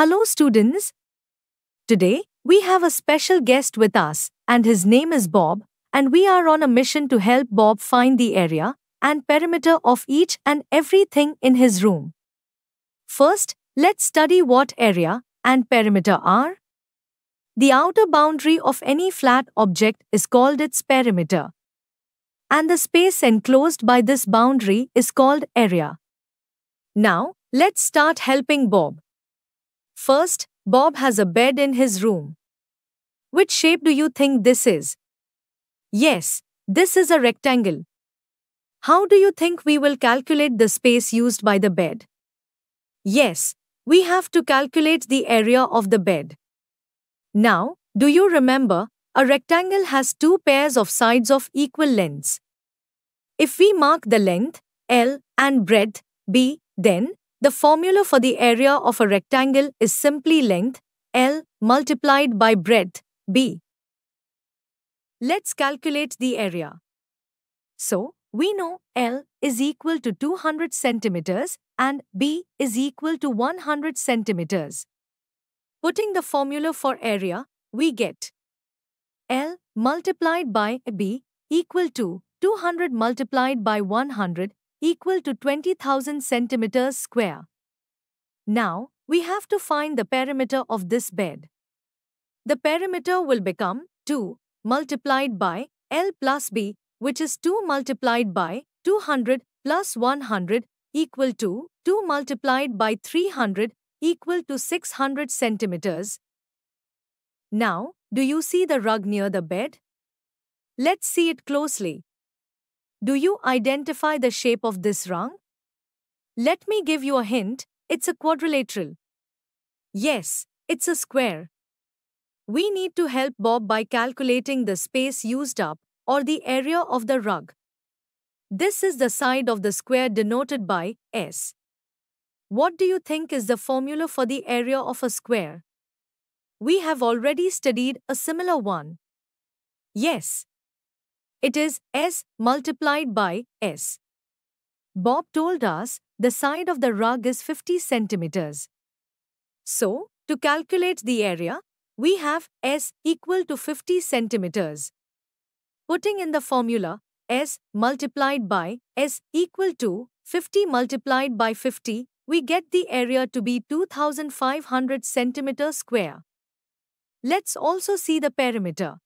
Hello, students. Today, we have a special guest with us, and his name is Bob, and we are on a mission to help Bob find the area and perimeter of each and everything in his room. First, let's study what area and perimeter are. The outer boundary of any flat object is called its perimeter. And the space enclosed by this boundary is called area. Now, let's start helping Bob. First, Bob has a bed in his room. Which shape do you think this is? Yes, this is a rectangle. How do you think we will calculate the space used by the bed? Yes, we have to calculate the area of the bed. Now, do you remember, a rectangle has two pairs of sides of equal lengths. If we mark the length, L, and breadth, B, then, the formula for the area of a rectangle is simply length, L, multiplied by breadth, B. Let's calculate the area. So, we know L is equal to 200 centimeters and B is equal to 100 centimeters. Putting the formula for area, we get L multiplied by B equal to 200 multiplied by 100 equal to 20,000 centimeters square. Now, we have to find the perimeter of this bed. The perimeter will become 2 multiplied by L plus B, which is 2 multiplied by 200 plus 100 equal to 2 multiplied by 300 equal to 600 centimeters. Now, do you see the rug near the bed? Let's see it closely. Do you identify the shape of this rung? Let me give you a hint, it's a quadrilateral. Yes, it's a square. We need to help Bob by calculating the space used up, or the area of the rug. This is the side of the square denoted by S. What do you think is the formula for the area of a square? We have already studied a similar one. Yes, it is S multiplied by S. Bob told us the side of the rug is 50 centimeters. So, to calculate the area, we have S equal to 50 centimeters. Putting in the formula S multiplied by S equal to 50 multiplied by 50, we get the area to be 2500 centimeter square. Let's also see the perimeter.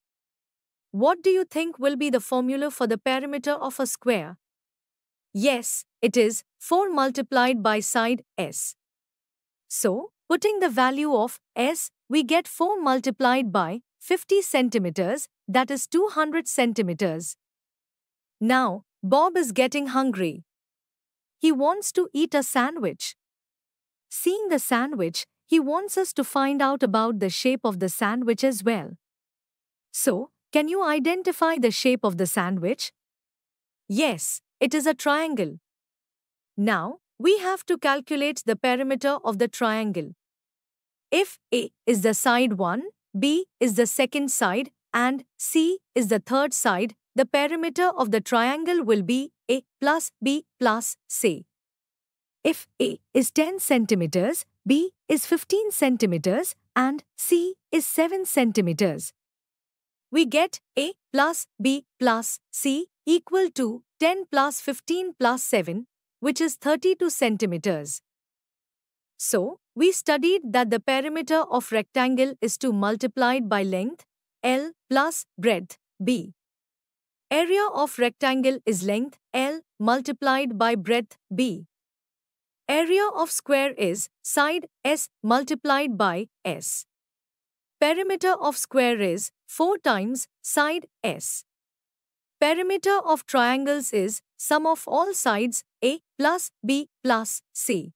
What do you think will be the formula for the perimeter of a square? Yes, it is 4 multiplied by side s. So, putting the value of s, we get 4 multiplied by 50 centimeters, that is 200 centimeters. Now, Bob is getting hungry. He wants to eat a sandwich. Seeing the sandwich, he wants us to find out about the shape of the sandwich as well. So, can you identify the shape of the sandwich? Yes, it is a triangle. Now, we have to calculate the perimeter of the triangle. If A is the side 1, B is the second side, and C is the third side, the perimeter of the triangle will be A plus B plus C. If A is 10 centimeters, B is 15 centimeters, and C is 7 centimeters, we get A plus B plus C equal to 10 plus 15 plus 7, which is 32 centimeters. So, we studied that the perimeter of rectangle is 2 multiplied by length, L plus breadth, B. Area of rectangle is length, L multiplied by breadth, B. Area of square is side S multiplied by S. Perimeter of square is 4 times side S. Perimeter of triangles is sum of all sides A plus B plus C.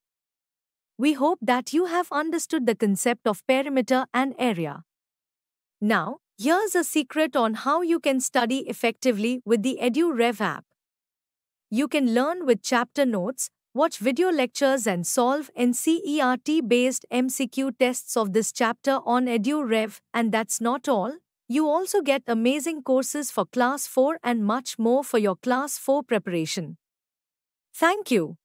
We hope that you have understood the concept of perimeter and area. Now, here's a secret on how you can study effectively with the EduRev app. You can learn with chapter notes, watch video lectures and solve NCERT-based MCQ tests of this chapter on EduRev and that's not all. You also get amazing courses for Class 4 and much more for your Class 4 preparation. Thank you.